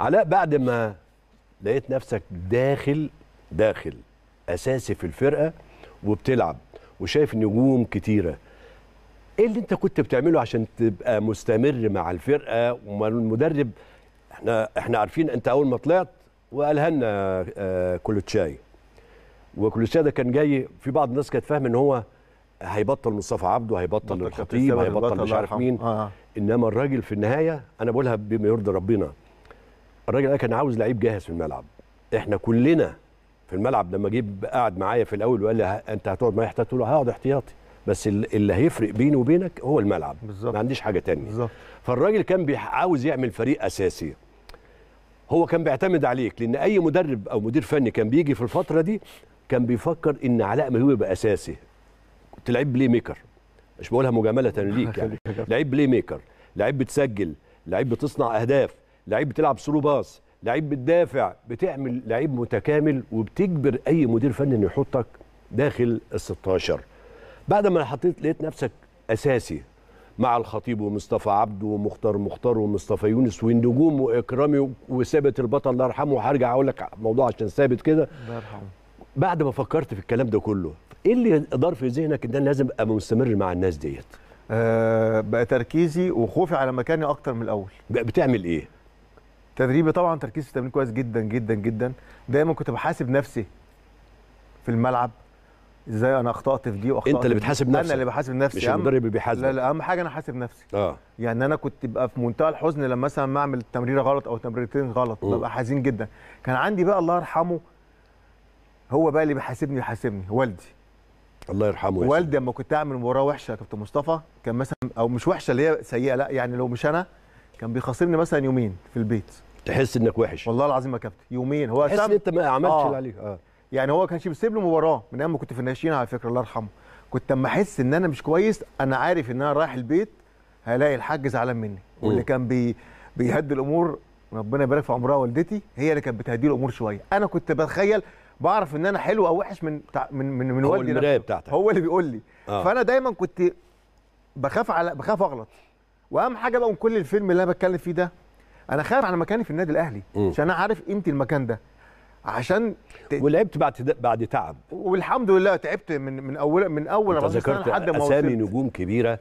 علاء بعد ما لقيت نفسك داخل داخل اساسي في الفرقه وبتلعب وشايف نجوم كتيره ايه اللي انت كنت بتعمله عشان تبقى مستمر مع الفرقه والمدرب احنا احنا عارفين انت اول ما طلعت وقالها لنا آه كولوتشاي وكولوتشاي ده كان جاي في بعض الناس كانت فاهمه ان هو هيبطل مصطفى عبده هيبطل الخطيب هيبطل مش عارف مين آه. انما الراجل في النهايه انا بقولها بما يرضي ربنا الراجل ده كان عاوز لعيب جاهز في الملعب احنا كلنا في الملعب لما جيب قعد معايا في الاول وقال لي انت هتقعد معايا احتياطي قلت له هقعد احتياطي بس اللي هيفرق بيني وبينك هو الملعب بالزبط. ما عنديش حاجه تانية بالزبط. فالراجل كان عاوز يعمل فريق اساسي هو كان بيعتمد عليك لان اي مدرب او مدير فني كان بيجي في الفتره دي كان بيفكر ان علاء مهوب يبقى اساسي تلعب بلاي ميكر مش بقولها مجامله ليك يعني لعيب بلاي ميكر لعيب بتسجل لعيب بتصنع اهداف لعيب بتلعب سلو باص لعيب بتدافع بتعمل لعيب متكامل وبتجبر اي مدير فني انه يحطك داخل ال 16 بعد ما حطيت لقيت نفسك اساسي مع الخطيب ومصطفى عبده ومختار مختار ومصطفى يونس والنجوم واكرامي وثابت البطل الله يرحمه وهرجع اقول لك موضوع عشان ثابت كده الله يرحمه بعد ما فكرت في الكلام ده كله ايه اللي دار في ذهنك ان انا لازم ابقى مستمر مع الناس ديت؟ آه بقى تركيزي وخوفي على مكاني اكتر من الاول بقى بتعمل ايه؟ تدريبي طبعا تركيز في التمرين كويس جدا جدا جدا دايما كنت بحاسب نفسي في الملعب ازاي انا اخطات في دي واخطات انت اللي بتحاسب نفسك انا اللي بحاسب نفسي مش المدرب اللي بيحاسب لا لا اهم حاجه انا حاسب نفسي اه يعني انا كنت ببقى في منتهى الحزن لما مثلا ما اعمل تمريره غلط او تمريرتين غلط ببقى حزين جدا كان عندي بقى الله يرحمه هو بقى اللي بيحاسبني يحاسبني والدي الله يرحمه والدي لما كنت اعمل مباراه وحشه كابتن مصطفى كان مثلا او مش وحشه اللي هي سيئه لا يعني لو مش انا كان بيخاصمني مثلا يومين في البيت تحس انك وحش والله العظيم يا كابتن يومين هو تحس ان انت ما عملتش آه. اللي آه. عليك اه يعني هو كانش بيسيب له مباراه من ايام ما كنت في الناشئين على فكره الله يرحمه كنت اما احس ان انا مش كويس انا عارف ان انا رايح البيت هلاقي الحاج زعلان مني واللي كان بي بيهدي الامور ربنا يبارك في عمرها والدتي هي اللي كانت بتهدي له الامور شويه انا كنت بتخيل بعرف ان انا حلو او وحش من من من من والدي بتاعتك هو اللي بيقول لي آه. فانا دايما كنت بخاف على بخاف اغلط واهم حاجه بقى من كل الفيلم اللي انا بتكلم فيه ده انا خايف على مكاني في النادي الاهلي عشان انا عارف قيمه المكان ده عشان ت... ولعبت بعد بعد تعب والحمد لله تعبت من من اول من اول انت ذكرت اسامي نجوم كبيره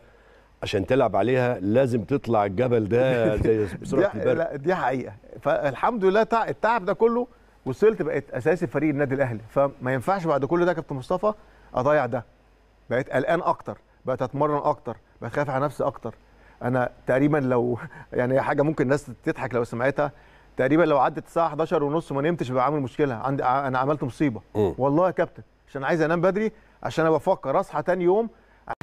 عشان تلعب عليها لازم تطلع الجبل ده زي بسرعه البرد لا دي حقيقه فالحمد لله التعب ده كله وصلت بقيت اساسي فريق النادي الاهلي فما ينفعش بعد كل ده يا كابتن مصطفى اضيع ده بقيت قلقان اكتر بقيت اتمرن اكتر بقيت خايف على نفسي اكتر انا تقريبا لو يعني هي حاجه ممكن الناس تضحك لو سمعتها تقريبا لو عدت الساعه 11 ونص ما نمتش ببقى عامل مشكله عندي انا عملت مصيبه م. والله يا كابتن عشان عايز انام بدري عشان انا بفكر اصحى تاني يوم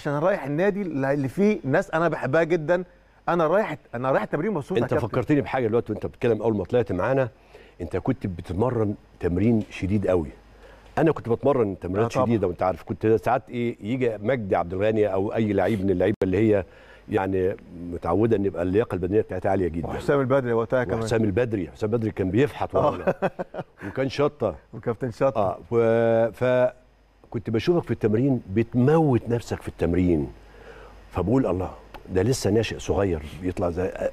عشان رايح النادي اللي فيه ناس انا بحبها جدا انا رايح انا رايح تمرين مبسوط انت فكرتني بحاجه دلوقتي وانت بتتكلم اول ما طلعت معانا انت كنت بتتمرن تمرين شديد قوي انا كنت بتمرن تمرينات آه، شديده وانت عارف كنت ساعات ايه يجي مجدي عبد الغني او اي لعيب من اللعيبه اللي هي يعني متعوده ان يبقى اللياقه البدنيه بتاعتها عاليه جدا وحسام البدري وقتها كمان وحسام البدري حسام البدري كان بيفحط آه. والله وكان شطه وكابتن شطه اه فكنت بشوفك في التمرين بتموت نفسك في التمرين فبقول الله ده لسه ناشئ صغير بيطلع زي آه،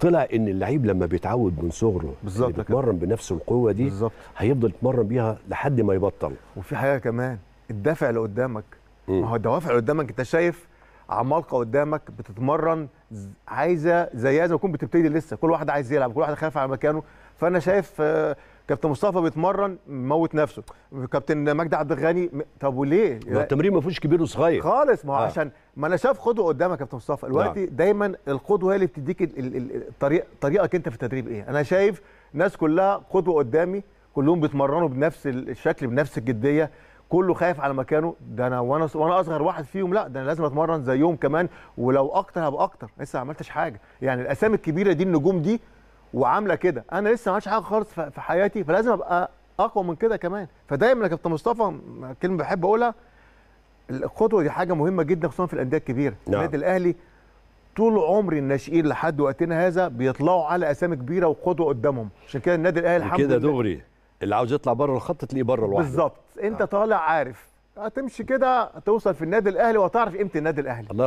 طلع ان اللعيب لما بيتعود من صغره بالظبط يتمرن بنفس القوه دي بالظبط هيفضل يتمرن بيها لحد ما يبطل وفي حاجه كمان الدافع اللي قدامك ما هو الدوافع اللي قدامك انت شايف عمالقه قدامك بتتمرن عايزه زيها زي ما تكون بتبتدي لسه كل واحد عايز يلعب كل واحد خايف على مكانه فانا شايف آه، كابتن مصطفى بيتمرن موت نفسه كابتن مجدي عبد الغني طب وليه ما التمرين ما فيهوش كبير وصغير خالص ما هو آه. عشان ما انا شايف قدوه قدامك يا كابتن مصطفى آه. دلوقتي آه. دايما القدوه هي اللي بتديك الطريق طريقك انت في التدريب ايه انا شايف ناس كلها قدوه قدامي كلهم بيتمرنوا بنفس الشكل بنفس الجديه كله خايف على مكانه ده انا وانا وانا اصغر واحد فيهم لا ده انا لازم اتمرن زيهم كمان ولو اكتر هبقى اكتر لسه ما عملتش حاجه يعني الاسامي الكبيره دي النجوم دي وعامله كده انا لسه ما عملتش حاجه خالص في حياتي فلازم ابقى اقوى من كده كمان فدايما يا كابتن مصطفى كلمه بحب اقولها الخطوه دي حاجه مهمه جدا خصوصا في الانديه الكبيره نعم. النادي الاهلي طول عمر الناشئين لحد وقتنا هذا بيطلعوا على اسامي كبيره وقدوه قدامهم عشان كده النادي الاهلي الحمد لله كده دغري اللي عاوز يطلع بره الخط تلاقيه بره لوحده بالظبط انت آه. طالع عارف هتمشي كده هتوصل في النادي الاهلي وتعرف قيمه النادي الاهلي الله